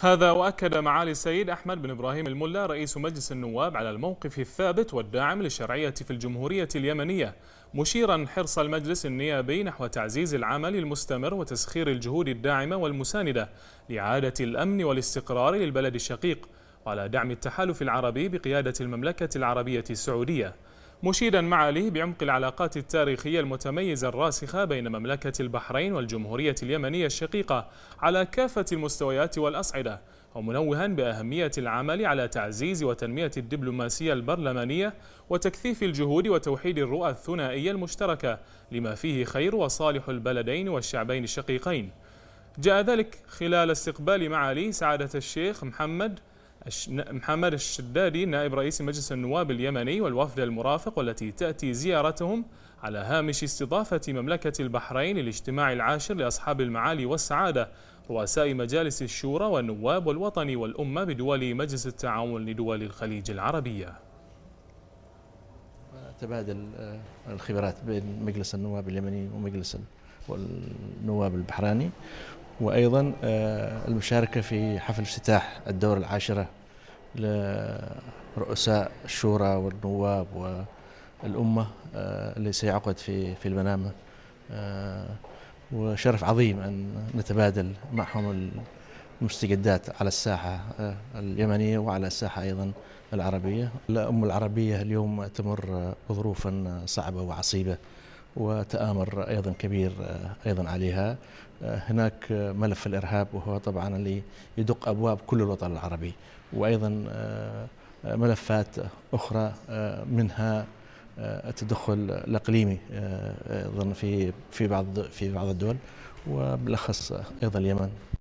هذا وأكد معالي السيد أحمد بن إبراهيم الملا رئيس مجلس النواب على الموقف الثابت والداعم للشرعية في الجمهورية اليمنية مشيرا حرص المجلس النيابي نحو تعزيز العمل المستمر وتسخير الجهود الداعمة والمساندة لإعادة الأمن والاستقرار للبلد الشقيق وعلى دعم التحالف العربي بقيادة المملكة العربية السعودية مشيرا علي بعمق العلاقات التاريخية المتميزة الراسخة بين مملكة البحرين والجمهورية اليمنية الشقيقة على كافة المستويات والأصعدة ومنوها بأهمية العمل على تعزيز وتنمية الدبلوماسية البرلمانية وتكثيف الجهود وتوحيد الرؤى الثنائية المشتركة لما فيه خير وصالح البلدين والشعبين الشقيقين جاء ذلك خلال استقبال معالي سعادة الشيخ محمد محمد الشدادي نائب رئيس مجلس النواب اليمني والوفد المرافق والتي تأتي زيارتهم على هامش استضافة مملكة البحرين للاجتماع العاشر لأصحاب المعالي والسعادة رؤساء مجالس الشورى والنواب والوطني والأمة بدول مجلس التعاون لدول الخليج العربية تبادل آه، الخبرات بين مجلس النواب اليمني ومجلس النواب البحراني وأيضا آه، المشاركة في حفل افتتاح الدورة العاشرة لرؤساء الشورى والنواب والأمة آه، اللي سيعقد في في المنامة آه، وشرف عظيم أن نتبادل معهم المستجدات على الساحة آه، اليمنية وعلى الساحة أيضا العربية الأم العربية اليوم تمر بظروفا صعبة وعصيبة وتآمر أيضا كبير آه، أيضا عليها آه، هناك ملف الإرهاب وهو طبعا اللي يدق أبواب كل الوطن العربي وأيضا آه، ملفات أخرى منها التدخل الإقليمي أيضا في في بعض في بعض الدول وبالأخص أيضا اليمن